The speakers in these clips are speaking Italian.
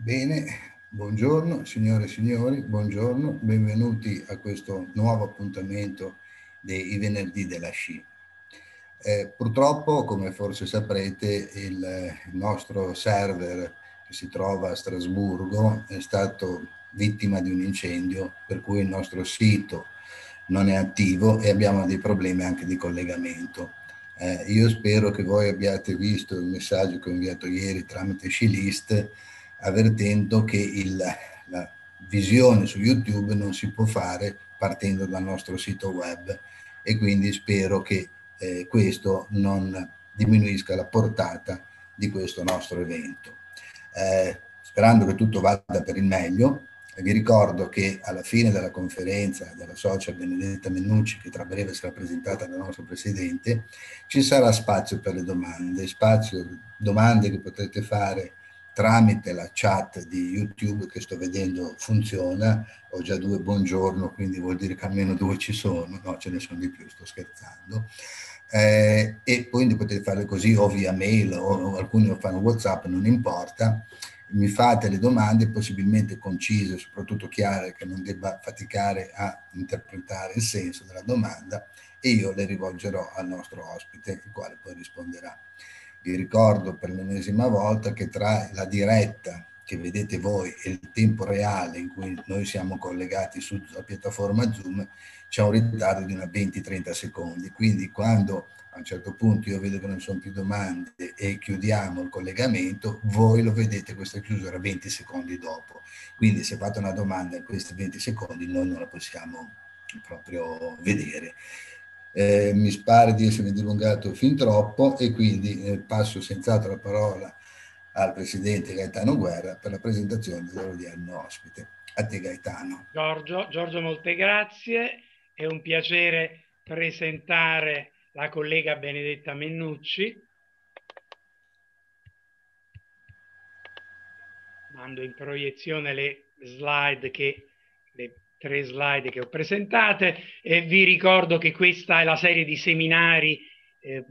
Bene, buongiorno signore e signori, buongiorno, benvenuti a questo nuovo appuntamento dei venerdì della sci. Eh, purtroppo, come forse saprete, il, nostro server che si trova a Strasburgo è stato vittima di un incendio, per cui il nostro sito non è attivo e abbiamo dei problemi anche di collegamento. Eh, io spero che voi abbiate visto il messaggio che ho inviato ieri tramite SciList avvertendo che il, la visione su YouTube non si può fare partendo dal nostro sito web e quindi spero che eh, questo non diminuisca la portata di questo nostro evento. Eh, sperando che tutto vada per il meglio, vi ricordo che alla fine della conferenza della socia Benedetta Mennucci, che tra breve sarà presentata dal nostro presidente, ci sarà spazio per le domande, spazio, domande che potrete fare tramite la chat di YouTube che sto vedendo funziona, ho già due buongiorno, quindi vuol dire che almeno due ci sono, no ce ne sono di più, sto scherzando. Eh, e quindi potete fare così o via mail o alcuni lo fanno Whatsapp, non importa. Mi fate le domande possibilmente concise, soprattutto chiare, che non debba faticare a interpretare il senso della domanda e io le rivolgerò al nostro ospite, il quale poi risponderà. Vi ricordo per l'ennesima volta che tra la diretta che vedete voi e il tempo reale in cui noi siamo collegati sulla piattaforma Zoom c'è un ritardo di una 20-30 secondi. Quindi quando a un certo punto io vedo che non ci sono più domande e chiudiamo il collegamento, voi lo vedete questa chiusura 20 secondi dopo. Quindi se fate una domanda in questi 20 secondi noi non la possiamo proprio vedere eh, mi spare di essermi dilungato fin troppo e quindi eh, passo senz'altro la parola al Presidente Gaetano Guerra per la presentazione dell'odierno ospite. A te Gaetano. Giorgio, Giorgio, molte grazie. È un piacere presentare la collega Benedetta Mennucci. Mando in proiezione le slide che tre slide che ho presentate e vi ricordo che questa è la serie di seminari eh,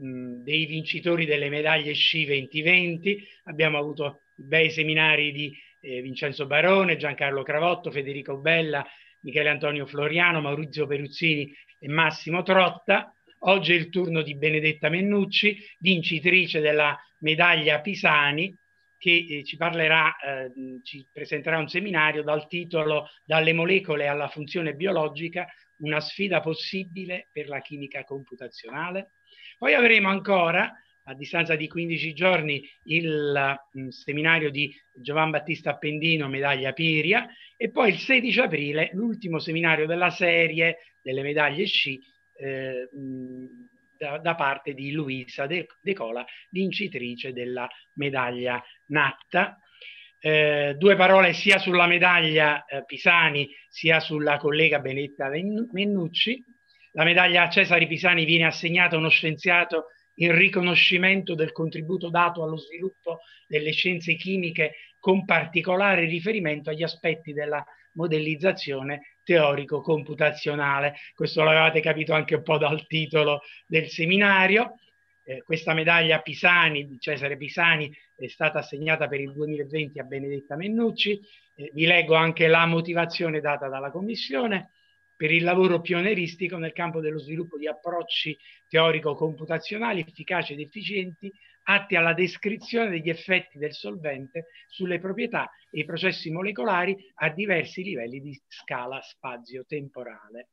dei vincitori delle medaglie sci 2020. Abbiamo avuto bei seminari di eh, Vincenzo Barone, Giancarlo Cravotto, Federico Bella, Michele Antonio Floriano, Maurizio Peruzzini e Massimo Trotta. Oggi è il turno di Benedetta Mennucci, vincitrice della medaglia Pisani, che eh, ci parlerà, eh, ci presenterà un seminario dal titolo Dalle molecole alla funzione biologica, una sfida possibile per la chimica computazionale. Poi avremo ancora, a distanza di 15 giorni, il mh, mm, seminario di Giovan Battista Appendino, medaglia Piria, e poi il 16 aprile l'ultimo seminario della serie delle medaglie sci, eh, mh, mm, da, da parte di Luisa De, De Cola, vincitrice della medaglia Natta. Eh, due parole sia sulla medaglia eh, Pisani sia sulla collega Benetta Mennucci. La medaglia a Cesare Pisani viene assegnata a uno scienziato in riconoscimento del contributo dato allo sviluppo delle scienze chimiche con particolare riferimento agli aspetti della modellizzazione teorico-computazionale. Questo l'avevate capito anche un po' dal titolo del seminario. Eh, questa medaglia Pisani, di Cesare Pisani, è stata assegnata per il 2020 a Benedetta Mennucci. Eh, vi leggo anche la motivazione data dalla Commissione per il lavoro pioneristico nel campo dello sviluppo di approcci teorico-computazionali efficaci ed efficienti atti alla descrizione degli effetti del solvente sulle proprietà e i processi molecolari a diversi livelli di scala spazio-temporale.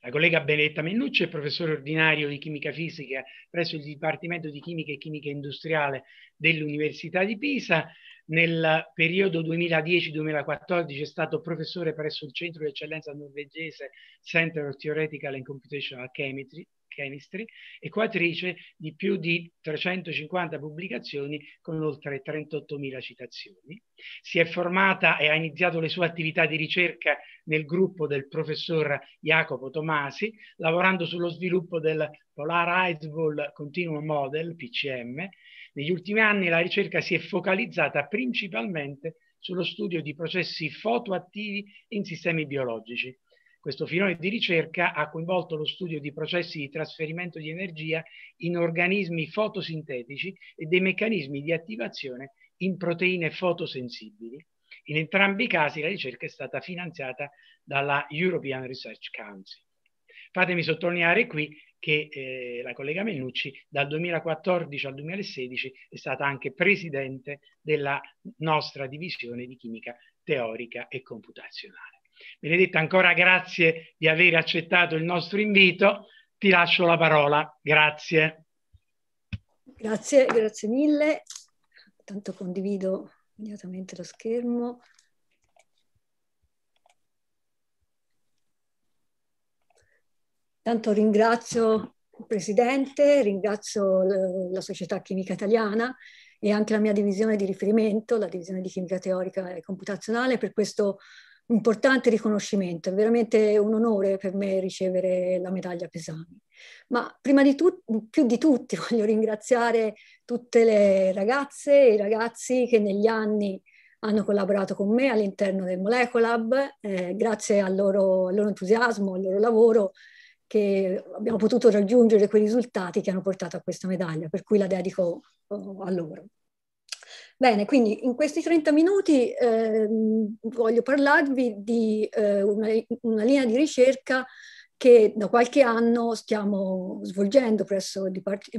La collega Benetta Mennucci è professore ordinario di chimica fisica presso il Dipartimento di Chimica e Chimica Industriale dell'Università di Pisa, nel periodo 2010-2014 è stato professore presso il centro di eccellenza norvegese Center of Theoretical and Computational Chemistry, Chemistry e coautrice di più di 350 pubblicazioni con oltre 38.000 citazioni. Si è formata e ha iniziato le sue attività di ricerca nel gruppo del professor Jacopo Tomasi, lavorando sullo sviluppo del Polar Iceball Continuum Model, PCM, negli ultimi anni la ricerca si è focalizzata principalmente sullo studio di processi fotoattivi in sistemi biologici. Questo filone di ricerca ha coinvolto lo studio di processi di trasferimento di energia in organismi fotosintetici e dei meccanismi di attivazione in proteine fotosensibili. In entrambi i casi la ricerca è stata finanziata dalla European Research Council. Fatemi sottolineare qui che eh, la collega Mellucci dal 2014 al 2016 è stata anche presidente della nostra divisione di chimica teorica e computazionale. Benedetta, ancora grazie di aver accettato il nostro invito. Ti lascio la parola. Grazie. Grazie, grazie mille. Tanto condivido immediatamente lo schermo. Intanto ringrazio il Presidente, ringrazio la Società Chimica Italiana e anche la mia divisione di riferimento, la divisione di chimica teorica e computazionale, per questo importante riconoscimento. È veramente un onore per me ricevere la medaglia Pesani. Ma prima di tutto, più di tutti, voglio ringraziare tutte le ragazze e i ragazzi che negli anni hanno collaborato con me all'interno del Molecolab. Eh, grazie al loro, al loro entusiasmo, al loro lavoro, che abbiamo potuto raggiungere quei risultati che hanno portato a questa medaglia, per cui la dedico eh, a loro. Bene, quindi in questi 30 minuti eh, voglio parlarvi di eh, una, una, linea di ricerca che da qualche anno stiamo svolgendo presso,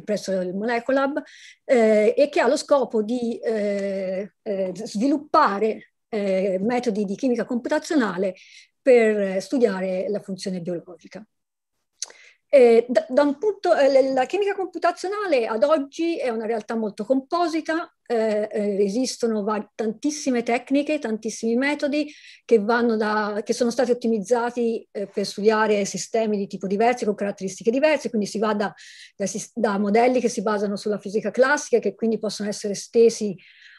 presso il Molecolab eh, e che ha lo scopo di eh, eh, sviluppare metodi di chimica computazionale per studiare la funzione biologica. Eh, da, da punto, eh, la chimica computazionale ad oggi è una realtà molto composita, eh, eh esistono var- tantissime tecniche, tantissimi metodi che, da, che sono stati ottimizzati eh, per studiare sistemi di tipo diversi, con caratteristiche diverse, quindi si va da, da, da modelli che si basano sulla fisica classica, che quindi possono essere stesi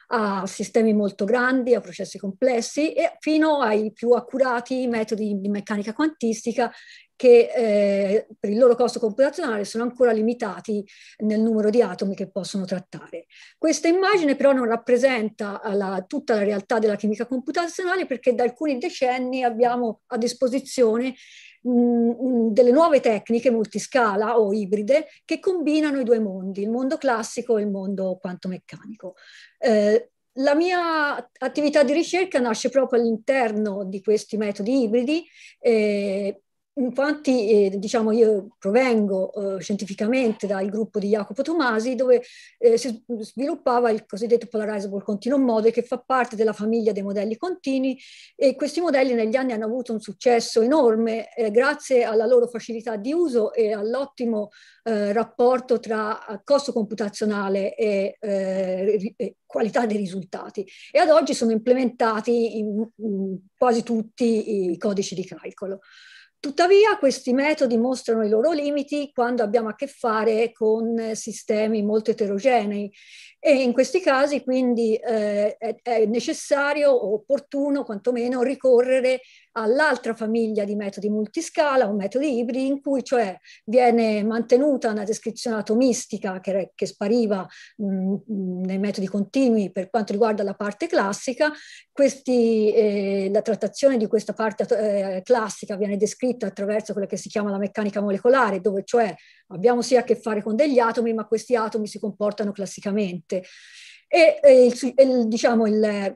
a sistemi molto grandi, a processi complessi e fino ai più accurati metodi di meccanica quantistica che eh, per il loro costo computazionale sono ancora limitati nel numero di atomi che possono trattare. Questa immagine però non rappresenta la, tutta la realtà della chimica computazionale perché da alcuni decenni abbiamo a disposizione mh, delle nuove tecniche multiscala o ibride che combinano i due mondi, il mondo classico e il mondo quanto meccanico. Eh, la mia attività di ricerca nasce proprio all'interno di questi metodi ibridi eh, Infatti, eh, diciamo, io provengo eh, scientificamente dal gruppo di Jacopo Tomasi, dove eh, si sviluppava il cosiddetto polarizable continuum model, che fa parte della famiglia dei modelli continui, e questi modelli negli anni hanno avuto un successo enorme, eh, grazie alla loro facilità di uso e all'ottimo eh, rapporto tra eh, costo computazionale e, e qualità dei risultati. E ad oggi sono implementati in, in quasi tutti i codici di calcolo. Tuttavia questi metodi mostrano i loro limiti quando abbiamo a che fare con eh, sistemi molto eterogenei e in questi casi quindi eh, è necessario o opportuno quantomeno ricorrere all'altra famiglia di metodi multiscala o metodi ibridi in cui cioè viene mantenuta una descrizione atomistica che, che spariva mh, mm, mm, nei metodi continui per quanto riguarda la parte classica, questi, eh, la trattazione di questa parte eh, classica viene descritta costruita attraverso quella che si chiama la meccanica molecolare, dove cioè abbiamo sì a che fare con degli atomi, ma questi atomi si comportano classicamente. E, e il, diciamo, il,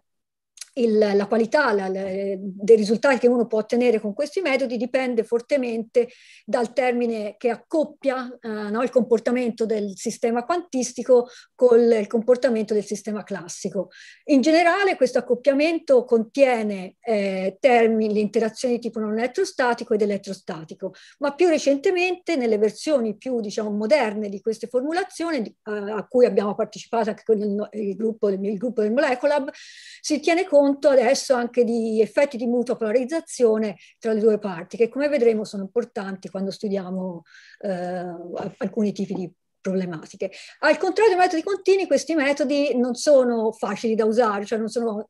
il, la qualità la, la, dei risultati che uno può ottenere con questi metodi dipende fortemente dal termine che accoppia eh, no, il comportamento del sistema quantistico col comportamento del sistema classico. In generale questo accoppiamento contiene eh, termini, le interazioni di tipo non elettrostatico ed elettrostatico, ma più recentemente nelle versioni più diciamo, moderne di queste formulazioni a, eh, a cui abbiamo partecipato anche con il, il, gruppo, il, il gruppo del Molecolab si tiene conto conto adesso anche di effetti di mutua polarizzazione tra le due parti, che come vedremo sono importanti quando studiamo eh, alcuni tipi di problematiche. Al contrario dei metodi continui, questi metodi non sono facili da usare, cioè non sono,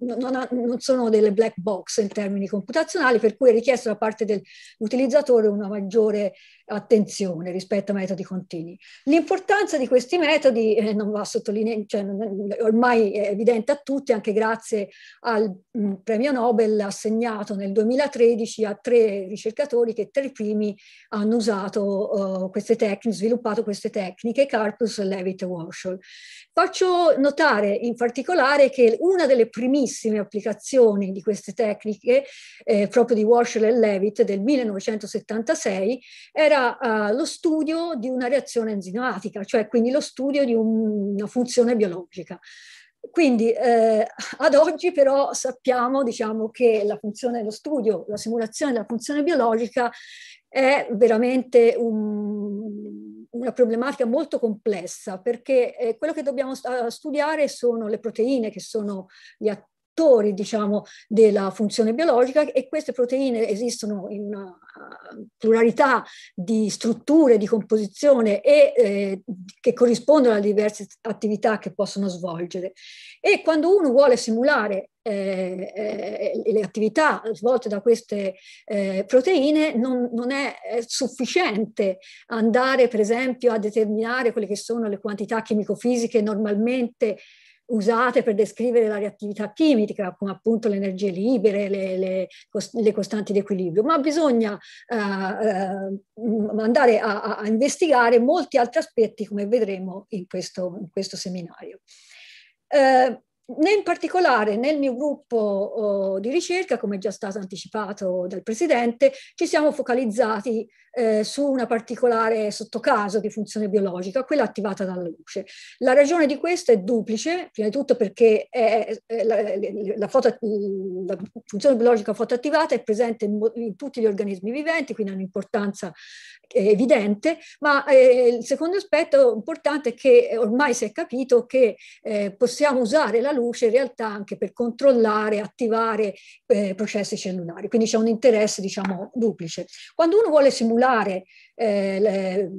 non, non sono delle black box in termini computazionali, per cui è richiesto da parte dell'utilizzatore una maggiore attenzione rispetto a metodi continui. L'importanza di questi metodi eh, non va sottolineata, cioè, ormai è evidente a tutti, anche grazie al mh, mm, premio Nobel assegnato nel 2013 a tre ricercatori che tra i primi hanno usato uh, queste tecniche, sviluppato queste tecniche, Carpus, Levitt e Warshall. Faccio notare in particolare che una delle primissime applicazioni di queste tecniche, eh, proprio di Warshall e Levitt del 1976, era uh, lo studio di una reazione enzimatica, cioè quindi lo studio di un, una funzione biologica. Quindi eh, ad oggi però sappiamo diciamo, che la funzione, lo studio, la simulazione della funzione biologica è veramente un, una problematica molto complessa perché eh, quello che dobbiamo eh, studiare sono le proteine che sono gli, attori attori diciamo, della funzione biologica e queste proteine esistono in una eh, pluralità di strutture, di composizione e eh, che corrispondono alle diverse attività che possono svolgere. E quando uno vuole simulare eh, eh, le attività svolte da queste eh, proteine non, non, è sufficiente andare per esempio a determinare quelle che sono le quantità chimicofisiche normalmente usate per descrivere la reattività chimica, come appunto le energie libere, le, le, le costanti di equilibrio, ma bisogna eh, eh andare a, a, investigare molti altri aspetti, come vedremo in questo, in questo seminario. Eh, in particolare nel mio gruppo oh, di ricerca, come già stato anticipato dal Presidente, ci siamo focalizzati eh, su una particolare sottocaso di funzione biologica, quella attivata dalla luce. La ragione di questo è duplice, prima di tutto perché è, è la, la, foto, la, funzione biologica fotoattivata è presente in, in, tutti gli organismi viventi, quindi ha un'importanza evidente, ma eh, il secondo aspetto importante è che ormai si è capito che eh, possiamo usare la luce in realtà anche per controllare, attivare eh, processi cellulari, quindi c'è un interesse diciamo duplice. Quando uno vuole simulare modulare eh, le,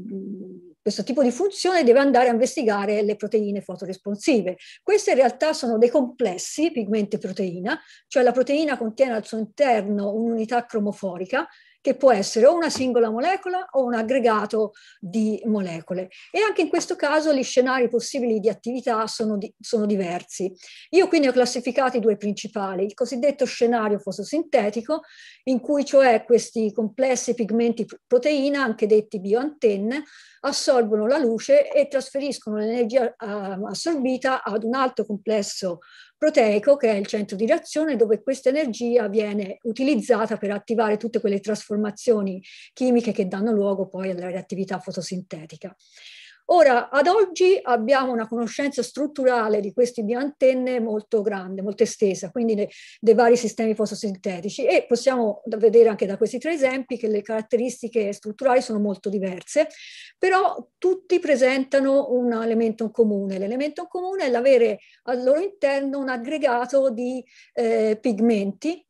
questo tipo di funzione deve andare a investigare le proteine fotoresponsive. Queste in realtà sono dei complessi pigmente proteina, cioè la proteina contiene al suo interno un'unità cromoforica che può essere o una singola molecola o un aggregato di molecole. E anche in questo caso gli scenari possibili di attività sono, di, sono diversi. Io quindi ho classificato i due principali, il cosiddetto scenario fotosintetico, in cui cioè questi complessi pigmenti proteina, anche detti bioantenne, assorbono la luce e trasferiscono l'energia eh, assorbita ad un altro complesso proteico che è il centro di reazione dove questa energia viene utilizzata per attivare tutte quelle trasformazioni chimiche che danno luogo poi alla reattività fotosintetica. Ora, ad oggi abbiamo una conoscenza strutturale di questi biantenne molto grande, molto estesa, quindi dei, dei vari sistemi fotosintetici e possiamo vedere anche da questi tre esempi che le caratteristiche strutturali sono molto diverse, però tutti presentano un elemento in comune. L'elemento in comune è l'avere al loro interno un aggregato di eh, pigmenti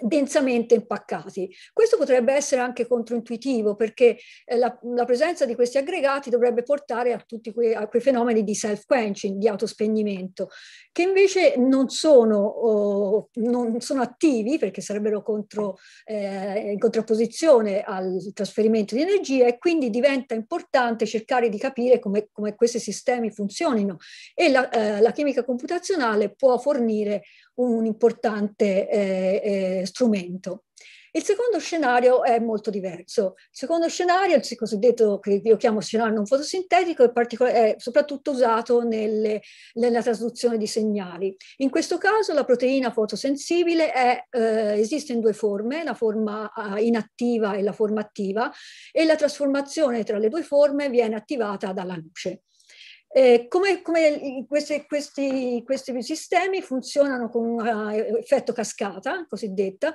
densamente impaccati. Questo potrebbe essere anche controintuitivo perché eh, la, la, presenza di questi aggregati dovrebbe portare a tutti quei, a quei fenomeni di self-quenching, di autospegnimento, che invece non sono, oh, non sono attivi perché sarebbero contro, eh, in contrapposizione al trasferimento di energia e quindi diventa importante cercare di capire come, come questi sistemi funzionino e la, eh, la chimica computazionale può fornire un importante eh, eh, strumento. Il secondo scenario è molto diverso. Il secondo scenario, il cosiddetto che io chiamo scenario non fotosintetico, è, è soprattutto usato nelle, nella trasduzione di segnali. In questo caso la proteina fotosensibile è, eh, esiste in due forme, la forma ah, inattiva e la forma attiva, e la trasformazione tra le due forme viene attivata dalla luce. Eh, come, come questi, questi, questi, sistemi funzionano con un eh, effetto cascata, cosiddetta,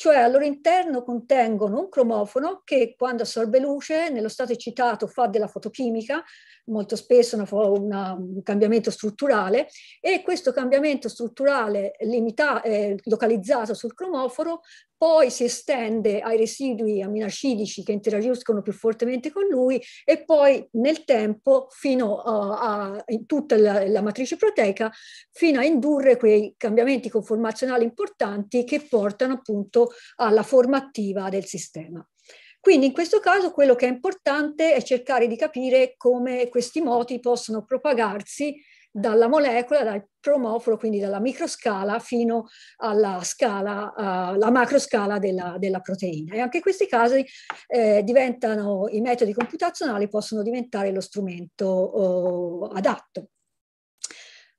cioè al loro interno contengono un cromofono che quando assorbe luce, nello stato eccitato, fa della fotochimica, molto spesso una, una, un cambiamento strutturale, e questo cambiamento strutturale limita, eh, localizzato sul cromoforo poi si estende ai residui aminacidici che interagiscono più fortemente con lui e poi nel tempo fino a, a tutta la, la, matrice proteica fino a indurre quei cambiamenti conformazionali importanti che portano appunto alla forma attiva del sistema. Quindi in questo caso quello che è importante è cercare di capire come questi moti possono propagarsi dalla molecola, dal promoforo, quindi dalla microscala fino alla scala, eh, la macroscala della, della proteina. E anche in questi casi eh, diventano, i metodi computazionali possono diventare lo strumento oh, adatto.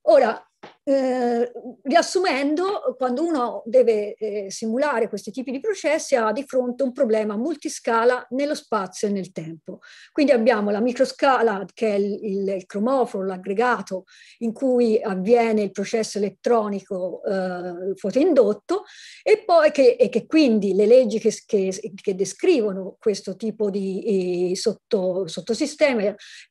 Ora, Ehm, riassumendo, quando uno deve eh, simulare questi tipi di processi ha di fronte un problema multiscala nello spazio e nel tempo. Quindi abbiamo la microscala che è il, il, il cromoforo, l'aggregato in cui avviene il processo elettronico eh, fotoindotto e poi che, e che, quindi le leggi che, che, che descrivono questo tipo di sotto, sottosistema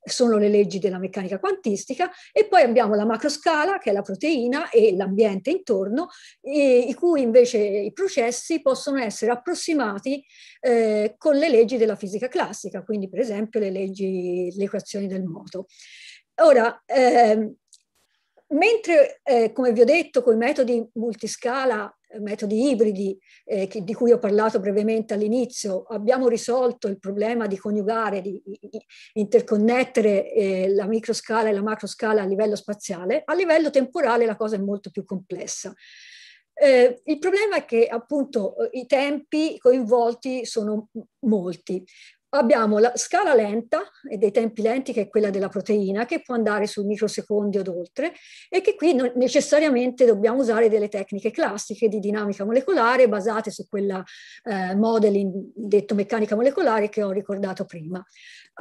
sono le leggi della meccanica quantistica e poi abbiamo la macroscala che è la proteina proteina e l'ambiente intorno, e i cui invece i processi possono essere approssimati eh, con le leggi della fisica classica, quindi per esempio le leggi, le equazioni del moto. Ora, ehm, mentre, eh, come vi ho detto, con i metodi multiscala, eh, metodi ibridi, eh, che, di cui ho parlato brevemente all'inizio, abbiamo risolto il problema di coniugare, di, di interconnettere eh, la microscala e la macroscala a livello spaziale, a livello temporale la cosa è molto più complessa. Eh, il problema è che appunto i tempi coinvolti sono molti. Abbiamo la scala lenta e dei tempi lenti che è quella della proteina che può andare su microsecondi o oltre e che qui necessariamente dobbiamo usare delle tecniche classiche di dinamica molecolare basate su quella eh, modeling detto meccanica molecolare che ho ricordato prima.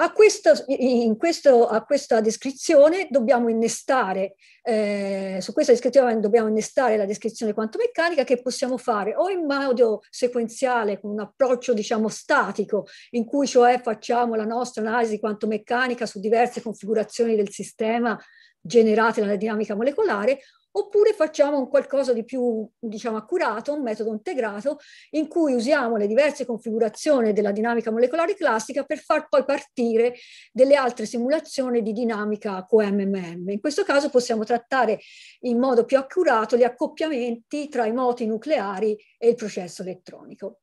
A, questo, in questo, a questa descrizione dobbiamo innestare, eh, su questa descrizione dobbiamo innestare la descrizione quantomeccanica che possiamo fare o in modo sequenziale con un approccio diciamo statico in cui cioè facciamo la nostra analisi quantomeccanica su diverse configurazioni del sistema generate dalla dinamica molecolare oppure facciamo un qualcosa di più diciamo, accurato, un metodo integrato in cui usiamo le diverse configurazioni della dinamica molecolare classica per far poi partire delle altre simulazioni di dinamica QMMM. In questo caso possiamo trattare in modo più accurato gli accoppiamenti tra i moti nucleari e il processo elettronico.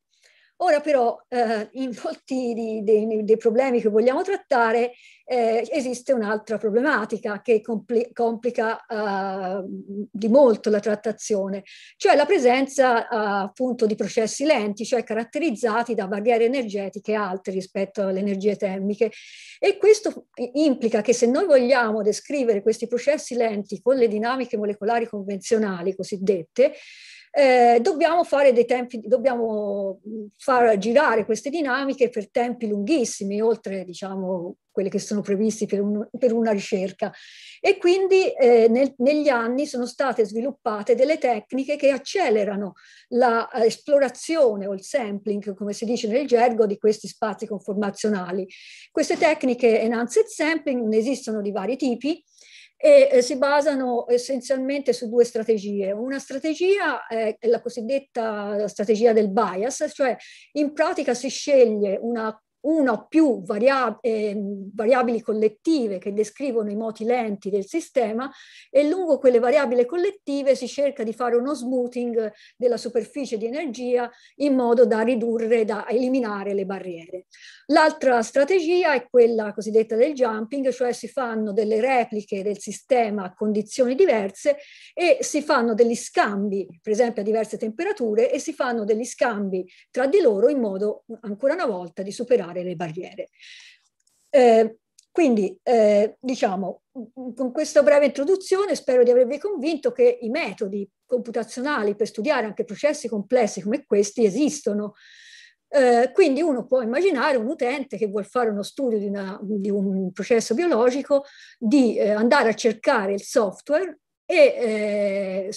Ora però eh, in molti di, dei, dei, problemi che vogliamo trattare eh, esiste un'altra problematica che compli, complica eh, di molto la trattazione, cioè la presenza eh, appunto di processi lenti, cioè caratterizzati da barriere energetiche alte rispetto alle energie termiche e questo implica che se noi vogliamo descrivere questi processi lenti con le dinamiche molecolari convenzionali cosiddette, eh, dobbiamo fare dei tempi, dobbiamo mm, far girare queste dinamiche per tempi lunghissimi, oltre diciamo quelli che sono previsti per, un, per una ricerca. E quindi eh, nel, negli anni sono state sviluppate delle tecniche che accelerano l'esplorazione eh, o il sampling, come si dice nel gergo, di questi spazi conformazionali. Queste tecniche enhanced sampling ne esistono di vari tipi e eh, si basano essenzialmente su due strategie. Una strategia eh, è la cosiddetta strategia del bias, cioè in pratica si sceglie una una o più variab- eh, variabili collettive che descrivono i moti lenti del sistema e lungo quelle variabili collettive si cerca di fare uno smoothing della superficie di energia in modo da ridurre, da eliminare le barriere. L'altra strategia è quella cosiddetta del jumping, cioè si fanno delle repliche del sistema a condizioni diverse e si fanno degli scambi, per esempio a diverse temperature, e si fanno degli scambi tra di loro in modo ancora una volta di superare superare le barriere. Eh, quindi, eh, diciamo, con questa breve introduzione spero di avervi convinto che i metodi computazionali per studiare anche processi complessi come questi esistono. Eh, quindi uno può immaginare un utente che vuole fare uno studio di, una, di un processo biologico di eh, andare a cercare il software e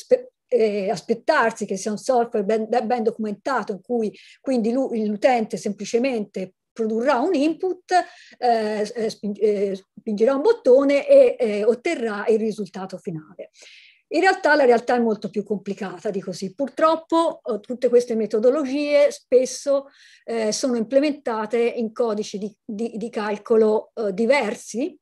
eh, aspettarsi che sia un software ben, ben documentato in cui quindi l'utente semplicemente produrrà un input, eh, eh, eh, spingerà un bottone e eh, otterrà il risultato finale. In realtà la realtà è molto più complicata di così. Purtroppo eh, tutte queste metodologie spesso eh, sono implementate in codici di, di, di calcolo eh, diversi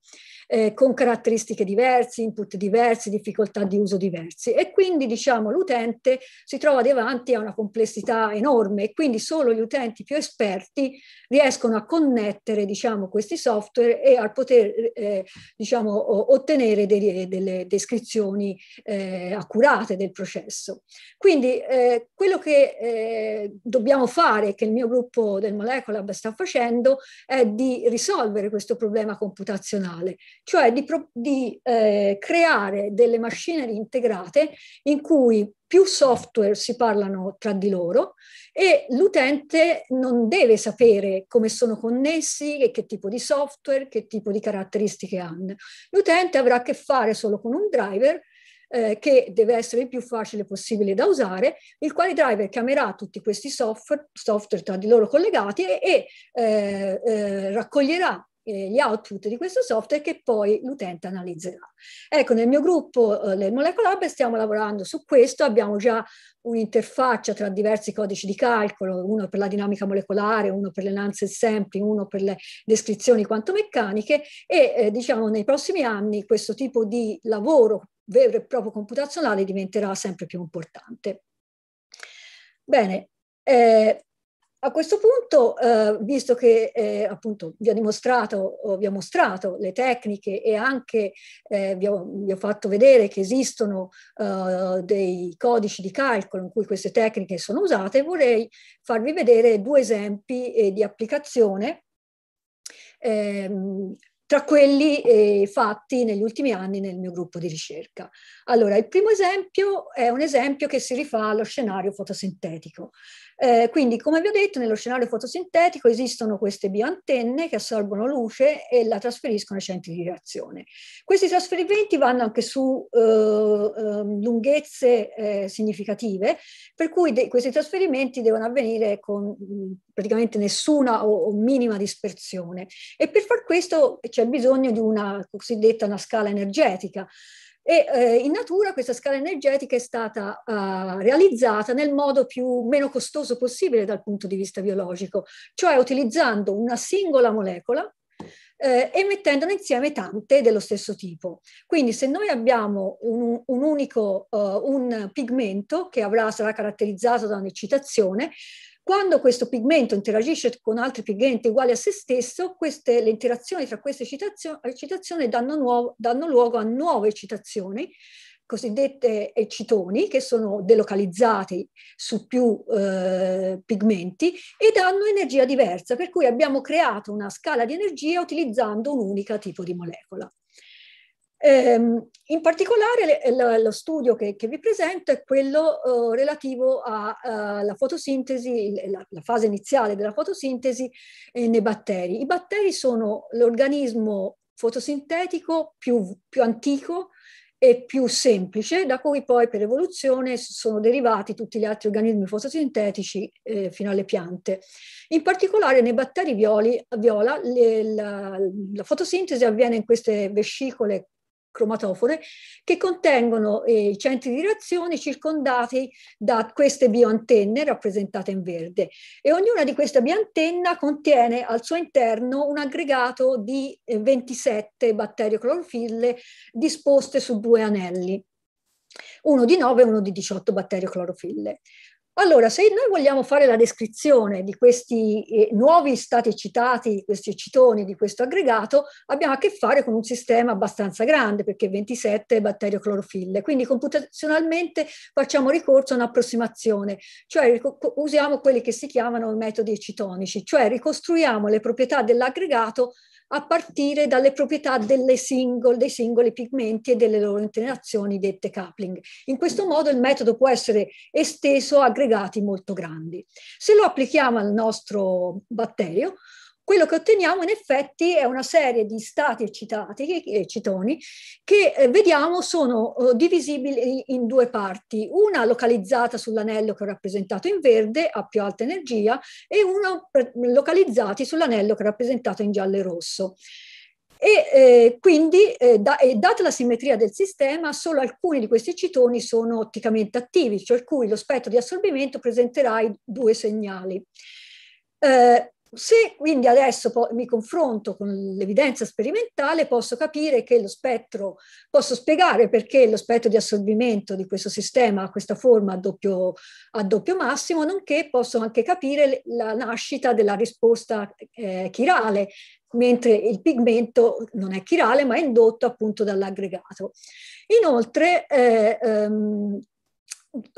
eh, con caratteristiche diverse, input diversi, difficoltà di uso diversi e quindi diciamo l'utente si trova davanti a una complessità enorme e quindi solo gli utenti più esperti riescono a connettere diciamo, questi software e a poter eh, diciamo, ottenere delle, delle descrizioni eh, accurate del processo. Quindi eh, quello che eh, dobbiamo fare, che il mio gruppo del Molecolab sta facendo, è di risolvere questo problema computazionale cioè di, di eh, creare delle macchine integrate in cui più software si parlano tra di loro e l'utente non deve sapere come sono connessi e che tipo di software, che tipo di caratteristiche hanno. L'utente avrà a che fare solo con un driver eh, che deve essere il più facile possibile da usare, il quale driver chiamerà tutti questi software, software tra di loro collegati e, e eh, eh, raccoglierà eh, gli output di questo software che poi l'utente analizzerà. Ecco, nel mio gruppo eh, del Molecular Lab stiamo lavorando su questo, abbiamo già un'interfaccia tra diversi codici di calcolo, uno per la dinamica molecolare, uno per le l'enhanced sampling, uno per le descrizioni quantomeccaniche e eh, diciamo nei prossimi anni questo tipo di lavoro vero e proprio computazionale diventerà sempre più importante. Bene, eh, a questo punto, eh, visto che eh, appunto vi ho dimostrato, vi ho mostrato le tecniche e anche eh, vi, ho, vi, ho, fatto vedere che esistono eh, dei codici di calcolo in cui queste tecniche sono usate, vorrei farvi vedere due esempi eh, di applicazione ehm, tra quelli eh, fatti negli ultimi anni nel mio gruppo di ricerca. Allora, il primo esempio è un esempio che si rifà allo scenario fotosintetico. Eh, quindi, come vi ho detto, nello scenario fotosintetico esistono queste bioantenne che assorbono luce e la trasferiscono ai centri di reazione. Questi trasferimenti vanno anche su eh, ehm, lunghezze eh, significative, per cui de- questi trasferimenti devono avvenire con mm, praticamente nessuna o, o, minima dispersione. E per far questo c'è bisogno di una cosiddetta una scala energetica. E eh, in natura questa scala energetica è stata eh, realizzata nel modo più meno costoso possibile dal punto di vista biologico, cioè utilizzando una singola molecola eh, e mettendone insieme tante dello stesso tipo. Quindi se noi abbiamo un, un unico uh, un pigmento che avrà, sarà caratterizzato da un'eccitazione, quando questo pigmento interagisce con altri pigmenti uguali a se stesso, queste, le interazioni tra queste eccitazioni danno, danno luogo a nuove eccitazioni, cosiddette eccitoni, che sono delocalizzati su più eh, pigmenti e danno energia diversa, per cui abbiamo creato una scala di energia utilizzando un'unica tipo di molecola. Eh, in particolare le, eh, lo studio che, che, vi presento è quello uh, relativo alla eh, uh, fotosintesi, la, la, fase iniziale della fotosintesi eh, nei batteri. I batteri sono l'organismo fotosintetico più, più antico e più semplice, da cui poi per evoluzione sono derivati tutti gli altri organismi fotosintetici eh, fino alle piante. In particolare nei batteri violi, viola le, la, la, fotosintesi avviene in queste vescicole cromatofore, che contengono eh, i centri di reazione circondati da queste bioantenne rappresentate in verde. E ognuna di queste bioantenne contiene al suo interno un aggregato di eh, 27 clorofille disposte su due anelli uno di 9 e uno di 18 batterie batterioclorofille. Allora, se noi vogliamo fare la descrizione di questi eh, nuovi stati citati, questi citoni di questo aggregato, abbiamo a che fare con un sistema abbastanza grande, perché 27 batterio clorofille. Quindi computazionalmente facciamo ricorso a un'approssimazione, cioè usiamo quelli che si chiamano metodi citonici, cioè ricostruiamo le proprietà dell'aggregato a partire dalle proprietà singole, dei singoli pigmenti e delle loro interazioni dette coupling. In questo modo il metodo può essere esteso a aggregati molto grandi. Se lo applichiamo al nostro batterio, quello che otteniamo in effetti è una serie di stati citati, eh, eh, citoni, che eh, vediamo sono eh, divisibili in due parti, una localizzata sull'anello che ho rappresentato in verde a più alta energia e una eh, localizzata sull'anello che ho rappresentato in giallo e rosso. E eh, quindi, eh, da, e eh, data la simmetria del sistema, solo alcuni di questi citoni sono otticamente attivi, per cioè cui lo spettro di assorbimento presenterà i due segnali. Eh, se quindi adesso mi confronto con l'evidenza sperimentale, posso capire che lo spettro, posso spiegare perché lo spettro di assorbimento di questo sistema ha questa forma a doppio, a doppio massimo, nonché posso anche capire la nascita della risposta eh, chirale, mentre il pigmento non è chirale ma è indotto appunto dall'aggregato. Inoltre, eh, ehm,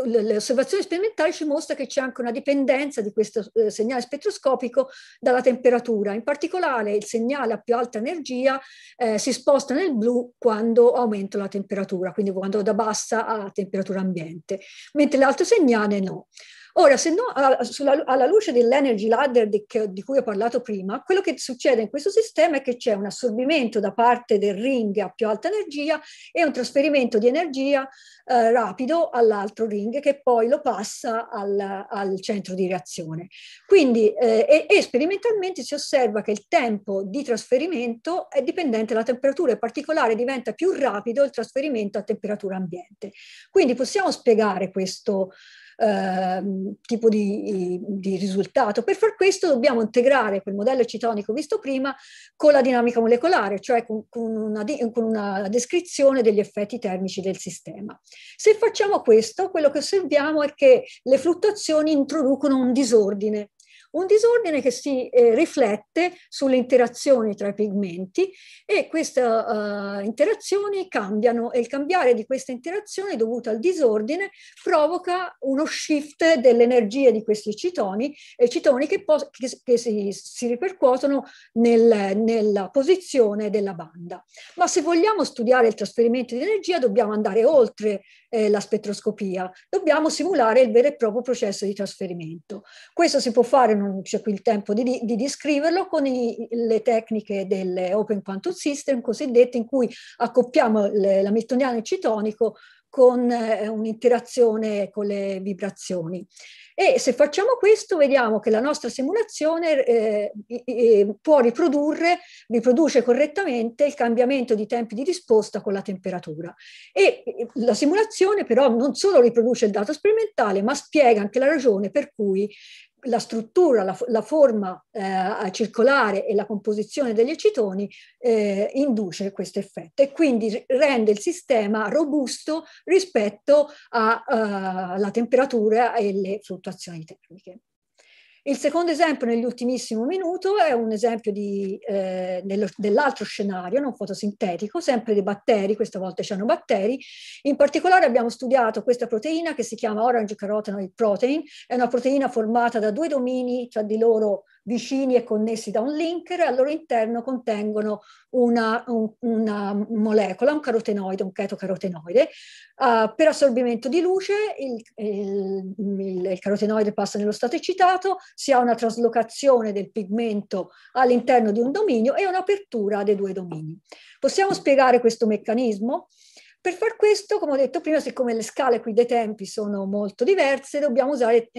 le, osservazioni sperimentali ci mostrano che c'è anche una dipendenza di questo eh, segnale spettroscopico dalla temperatura. In particolare il segnale a più alta energia eh, si sposta nel blu quando aumenta la temperatura, quindi quando da bassa a temperatura ambiente, mentre l'altro segnale no. Ora, se no, sulla, alla luce dell'energy ladder di, che, di, cui ho parlato prima, quello che succede in questo sistema è che c'è un assorbimento da parte del ring a più alta energia e un trasferimento di energia eh, rapido all'altro ring che poi lo passa al, al centro di reazione. Quindi, eh, e, e sperimentalmente si osserva che il tempo di trasferimento è dipendente dalla temperatura, in particolare diventa più rapido il trasferimento a temperatura ambiente. Quindi possiamo spiegare questo Ehm, tipo di, di, risultato. Per far questo dobbiamo integrare quel modello citonico visto prima con la dinamica molecolare, cioè con, con, una, con una descrizione degli effetti termici del sistema. Se facciamo questo, quello che osserviamo è che le fluttuazioni introducono un disordine un disordine che si eh, riflette sulle interazioni tra i pigmenti e queste uh, interazioni cambiano e il cambiare di queste interazioni dovuto al disordine provoca uno shift dell'energia di questi citoni, eh, citoni che, che, che si, si, ripercuotono nel, nella posizione della banda. Ma se vogliamo studiare il trasferimento di energia dobbiamo andare oltre eh, la spettroscopia, dobbiamo simulare il vero e proprio processo di trasferimento. Questo si può fare non c'è qui il tempo di, di descriverlo, con i, le tecniche delle Open Quantum System cosiddette, in cui accoppiamo l'hamiltoniano e il citonico con eh, un'interazione con le vibrazioni. E se facciamo questo, vediamo che la nostra simulazione eh, può riprodurre, riproduce correttamente il cambiamento di tempi di risposta con la temperatura. E eh, la simulazione però non solo riproduce il dato sperimentale, ma spiega anche la ragione per cui la struttura, la, la forma eh, circolare e la composizione degli citoni eh, induce questo effetto e quindi rende il sistema robusto rispetto alla eh, temperatura e le fluttuazioni termiche. Il secondo esempio nell'ultimissimo minuto è un esempio eh, dell'altro scenario, non fotosintetico, sempre dei batteri, questa volta c'erano batteri. In particolare abbiamo studiato questa proteina che si chiama orange carotenoid protein, è una proteina formata da due domini tra di loro vicini e connessi da un linker, al loro interno contengono una, un, una molecola, un carotenoide, un chetocarotenoide. Uh, per assorbimento di luce il, il, il, carotenoide passa nello stato eccitato, si ha una traslocazione del pigmento all'interno di un dominio e un'apertura dei due domini. Possiamo spiegare questo meccanismo? Per far questo, come ho detto prima, siccome le scale qui dei tempi sono molto diverse, dobbiamo usare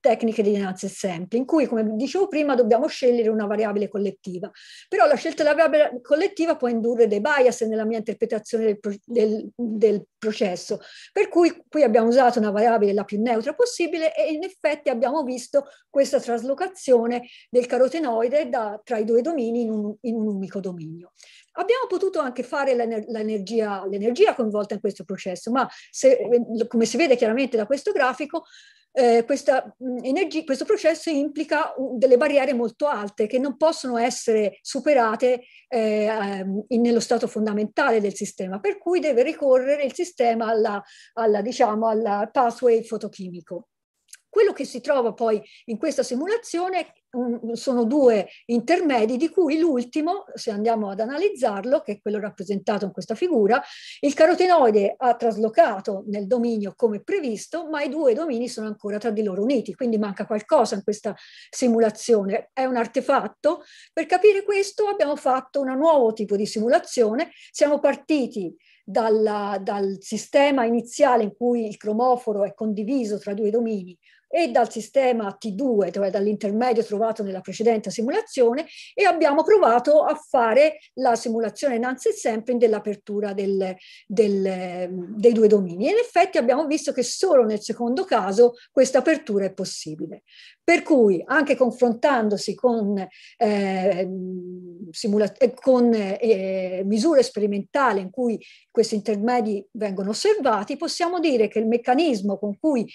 tecniche di enhanced sample, in cui, come dicevo prima, dobbiamo scegliere una variabile collettiva. Però la scelta della variabile collettiva può indurre dei bias nella mia interpretazione del, pro del, del processo. Per cui qui abbiamo usato una variabile la più neutra possibile e in effetti abbiamo visto questa traslocazione del carotenoide da, tra i due domini in un, in un unico dominio abbiamo potuto anche fare l'energia, l'energia coinvolta in questo processo, ma se, eh, come si vede chiaramente da questo grafico, eh, questa, mm, energia, questo processo implica mm, delle barriere molto alte che non possono essere superate eh, nello stato fondamentale del sistema, per cui deve ricorrere il sistema alla, alla, diciamo, al pathway fotochimico. Quello che si trova poi in questa simulazione sono due intermedi di cui l'ultimo, se andiamo ad analizzarlo, che è quello rappresentato in questa figura, il carotenoide ha traslocato nel dominio come previsto, ma i due domini sono ancora tra di loro uniti, quindi manca qualcosa in questa simulazione. È un artefatto. Per capire questo abbiamo fatto un nuovo tipo di simulazione, siamo partiti dalla, dal sistema iniziale in cui il cromoforo è condiviso tra due domini e dal sistema T2, cioè dall'intermedio trovato nella precedente simulazione, e abbiamo provato a fare la simulazione Nance sampling dell'apertura del, del, dei due domini. E in effetti abbiamo visto che solo nel secondo caso questa apertura è possibile. Per cui, anche confrontandosi con, ehm, eh, con eh, misure sperimentali in cui questi intermedi vengono osservati, possiamo dire che il meccanismo con cui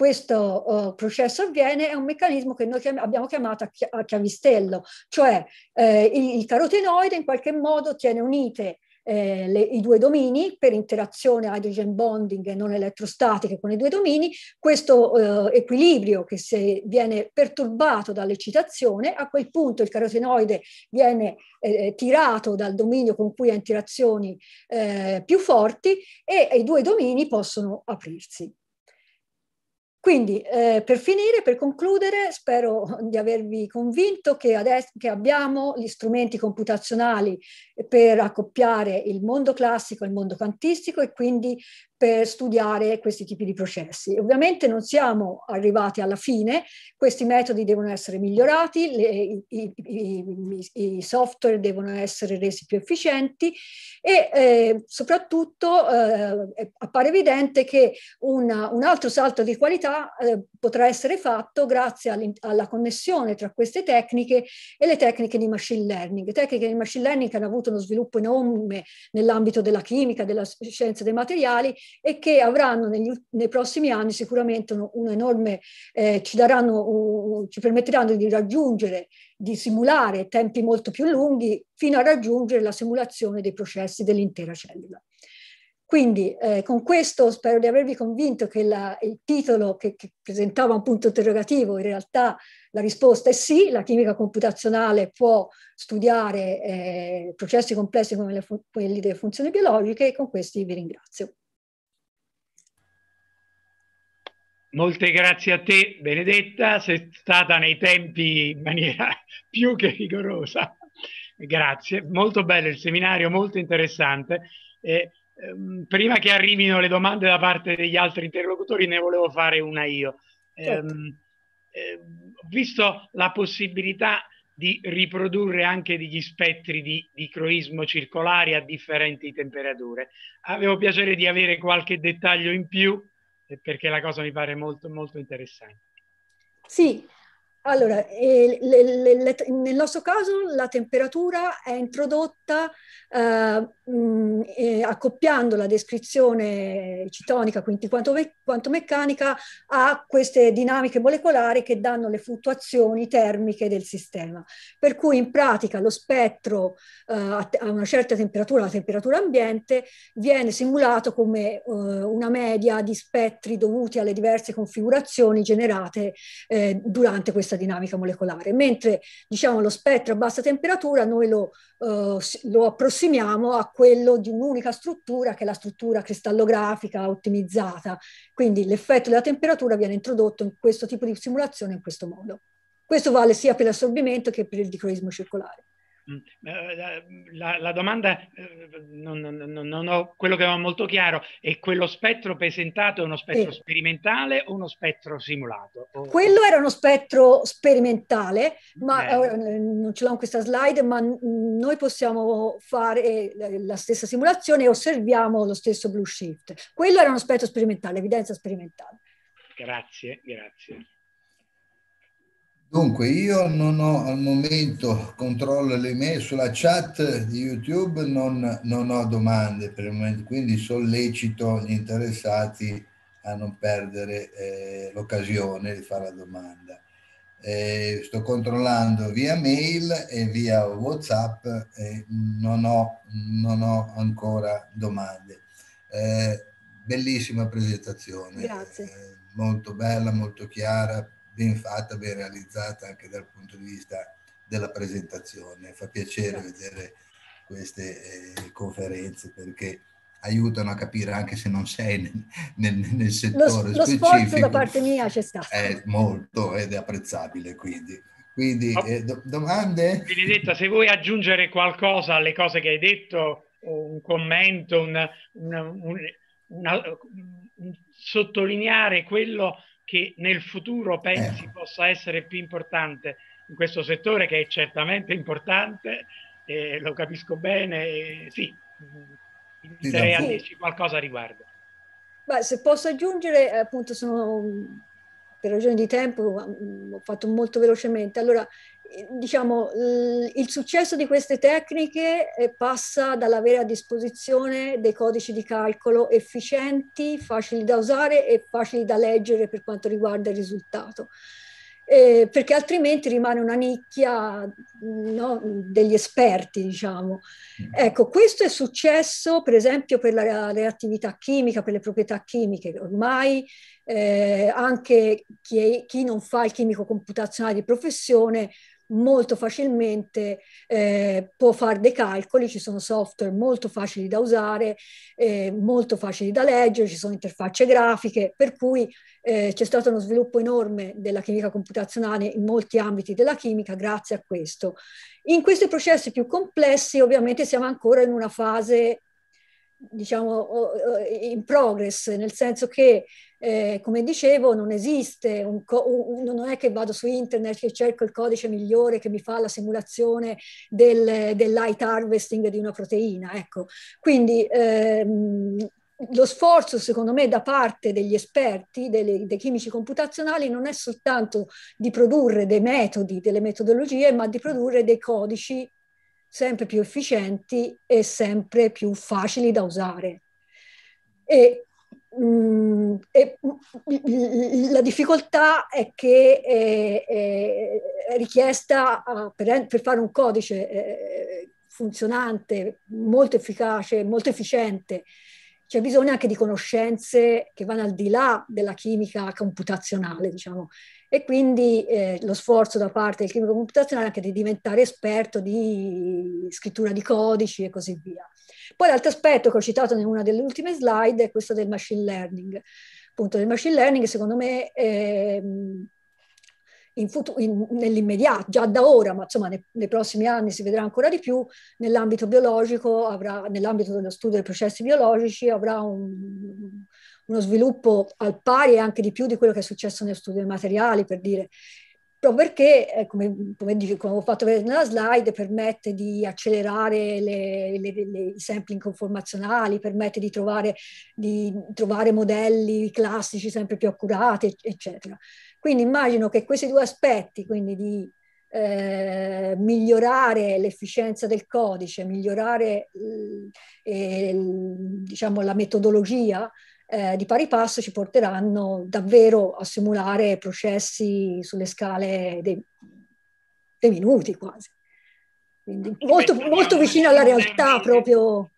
questo uh, processo avviene è un meccanismo che noi chiam abbiamo chiamato a, chi a chiavistello, cioè eh, il, il carotenoide in qualche modo tiene unite eh, le, i due domini per interazione hydrogen bonding e non elettrostatiche con i due domini, questo eh, equilibrio che se viene perturbato dall'eccitazione, a quel punto il carotenoide viene eh, eh tirato dal dominio con cui ha interazioni eh, più forti e, e i due domini possono aprirsi. Quindi, eh, per finire, per concludere, spero di avervi convinto che, adesso, che abbiamo gli strumenti computazionali per accoppiare il mondo classico e il mondo quantistico e quindi per studiare questi tipi di processi. Ovviamente non siamo arrivati alla fine, questi metodi devono essere migliorati, le, i, i, i, i, software devono essere resi più efficienti e eh, soprattutto eh, appare evidente che una, un altro salto di qualità eh, potrà essere fatto grazie alla connessione tra queste tecniche e le tecniche di machine learning. Le tecniche di machine learning hanno avuto uno sviluppo enorme nell'ambito della chimica, della scienza dei materiali e che avranno negli, nei prossimi anni sicuramente un, un enorme, eh, ci, daranno, uh, ci permetteranno di raggiungere, di simulare tempi molto più lunghi fino a raggiungere la simulazione dei processi dell'intera cellula. Quindi eh, con questo spero di avervi convinto che la, il titolo che, che, presentava un punto interrogativo, in realtà la risposta è sì, la chimica computazionale può studiare eh, processi complessi come le, quelli delle funzioni biologiche e con questi vi ringrazio. Molte grazie a te, Benedetta, sei stata nei tempi in maniera più che rigorosa. Grazie, molto bello il seminario, molto interessante. Eh, ehm, prima che arrivino le domande da parte degli altri interlocutori, ne volevo fare una io. Eh, certo. eh, visto la possibilità di riprodurre anche degli spettri di, di croismo circolari a differenti temperature. Avevo piacere di avere qualche dettaglio in più perché la cosa mi pare molto, molto interessante. Sì, allora, eh, le, le, le, nel nostro caso la temperatura è introdotta eh, mh, accoppiando la descrizione citonica, quindi quanto, me, quanto, meccanica, a queste dinamiche molecolari che danno le fluttuazioni termiche del sistema. Per cui in pratica lo spettro eh, a, a, una certa temperatura, la temperatura ambiente, viene simulato come eh, una media di spettri dovuti alle diverse configurazioni generate eh, durante questa questa dinamica molecolare, mentre diciamo, lo spettro a bassa temperatura noi lo, eh, lo approssimiamo a quello di un'unica struttura che è la struttura cristallografica ottimizzata, quindi l'effetto della temperatura viene introdotto in questo tipo di simulazione in questo modo. Questo vale sia per l'assorbimento che per il dicroismo circolare. Mm, eh, eh, la, la domanda, eh, non, non, non, ho, quello che va molto chiaro, è quello spettro presentato è uno spettro sì. sperimentale o uno spettro simulato? Quello era uno spettro sperimentale, ma eh, non ce l'ho in questa slide, ma noi possiamo fare la stessa simulazione e osserviamo lo stesso blue shift. Quello era uno spettro sperimentale, evidenza sperimentale. Grazie, grazie. Dunque, io non ho al momento controllo le mail sulla chat di YouTube, non, non ho domande per il momento, quindi sollecito gli interessati a non perdere eh, l'occasione di fare la domanda. Eh, sto controllando via mail e via WhatsApp e non ho, non ho ancora domande. Eh, bellissima presentazione, Grazie. Eh, molto bella, molto chiara, ben fatta, ben realizzata anche dal punto di vista della presentazione. Fa piacere vedere queste eh, conferenze perché aiutano a capire anche se non sei nel, nel, nel settore lo, lo specifico. Lo sforzo da parte mia c'è stato. È molto ed è apprezzabile quindi. Quindi oh. eh, do- domande? Benedetta, se vuoi aggiungere qualcosa alle cose che hai detto, un commento, una, una, un, una, un, sottolineare quello che nel futuro pensi eh. possa essere più importante in questo settore che è certamente importante, eh, lo capisco bene, eh, sì, inviterei a dirci qualcosa a riguardo. Beh, se posso aggiungere, appunto sono per ragioni di tempo, ho fatto molto velocemente. Allora, diciamo, il successo di queste tecniche eh, passa dall'avere a disposizione dei codici di calcolo efficienti, facili da usare e facili da leggere per quanto riguarda il risultato. Eh, perché altrimenti rimane una nicchia no, degli esperti, diciamo. Mm. Ecco, questo è successo per esempio per la reattività chimica, per le proprietà chimiche. Ormai eh, anche chi, è, chi, non fa il chimico computazionale di professione molto facilmente eh, può fare dei calcoli, ci sono software molto facili da usare, eh, molto facili da leggere, ci sono interfacce grafiche, per cui eh, c'è stato uno sviluppo enorme della chimica computazionale in molti ambiti della chimica grazie a questo. In questi processi più complessi ovviamente siamo ancora in una fase diciamo, in progress, nel senso che, eh, come dicevo, non esiste, un co- un, non è che vado su internet e cerco il codice migliore che mi fa la simulazione del, del light harvesting di una proteina. Ecco. Quindi ehm, lo sforzo, secondo me, da parte degli esperti, delle, dei chimici computazionali, non è soltanto di produrre dei metodi, delle metodologie, ma di produrre dei codici sempre più efficienti e sempre più facili da usare. E, mh, mm, e mm, la difficoltà è che è, eh, eh, è richiesta a, per, per, fare un codice eh, funzionante, molto efficace, molto efficiente c'è cioè, bisogno anche di conoscenze che vanno al di là della chimica computazionale, diciamo. E quindi eh, lo sforzo da parte del chimico computazionale è anche di diventare esperto di scrittura di codici e così via. Poi l'altro aspetto che ho citato in una delle ultime slide è questo del machine learning. Appunto, del machine learning, secondo me, eh, in futuro, nell'immediato, già da ora, ma insomma nei, nei, prossimi anni si vedrà ancora di più, nell'ambito biologico, avrà, nell'ambito dello studio dei processi biologici, avrà un, uno sviluppo al pari e anche di più di quello che è successo nello studio dei materiali, per dire. Proprio perché, eh, come, come, dice, come ho fatto vedere nella slide, permette di accelerare i sampling conformazionali, permette di trovare, di trovare modelli classici sempre più accurati, eccetera. Quindi immagino che questi due aspetti, quindi di eh, migliorare l'efficienza del codice, migliorare eh, diciamo, la metodologia eh, di pari passo, ci porteranno davvero a simulare processi sulle scale dei, dei minuti quasi. Quindi molto, molto diciamo, vicino alla diciamo realtà proprio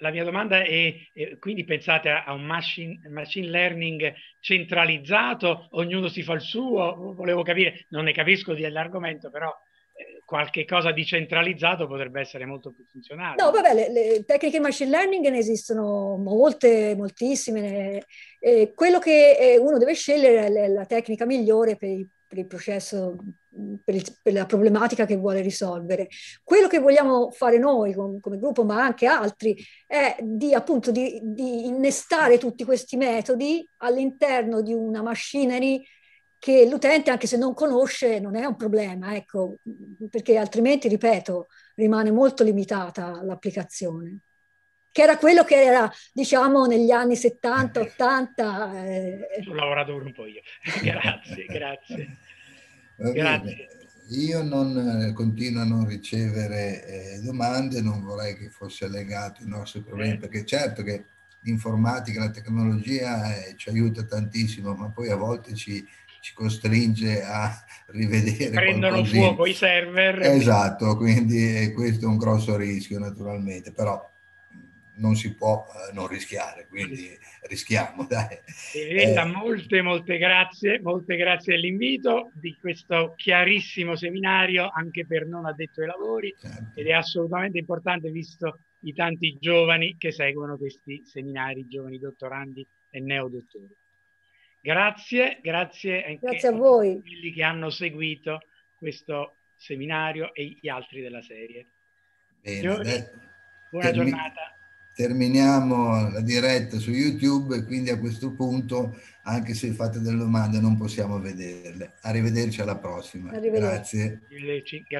la, mia domanda è, eh, quindi pensate a, a un machine, machine, learning centralizzato, ognuno si fa il suo, volevo capire, non ne capisco dell'argomento, però eh, qualche cosa di centralizzato potrebbe essere molto più funzionale. No, vabbè, le, le tecniche machine learning ne esistono molte, moltissime. Eh, quello che eh, uno deve scegliere è la tecnica migliore per i per il processo, mm, per, il, per, la problematica che vuole risolvere. Quello che vogliamo fare noi com, come gruppo, ma anche altri, è di, appunto, di, di innestare tutti questi metodi all'interno di una machinery che l'utente, anche se non conosce, non è un problema, ecco, perché altrimenti, ripeto, rimane molto limitata l'applicazione che era quello che era, diciamo, negli anni 70, 80. Eh. Ho lavorato un po' io. grazie, grazie. grazie. Io non eh, continuo a non ricevere eh, domande, non vorrei che fosse legato ai nostri problemi, eh. perché certo che l'informatica, la tecnologia eh, ci aiuta tantissimo, ma poi a volte ci, ci costringe a rivedere. Prendono qualcosina. fuoco i server. Esatto, quindi eh, questo è un grosso rischio naturalmente, però non si può eh, non rischiare, quindi rischiamo. Dai. eh. molte, molte grazie, molte grazie dell'invito di questo chiarissimo seminario anche per non addetto ai lavori certo. ed è assolutamente importante visto i tanti giovani che seguono questi seminari, giovani dottorandi e neodottori. Grazie, grazie, grazie a voi. A quelli che hanno seguito questo seminario e gli altri della serie. Bene, Giorgio, buona giornata terminiamo la diretta su YouTube e quindi a questo punto, anche se fate delle domande, non possiamo vederle. Arrivederci alla prossima. Arrivederci. Grazie.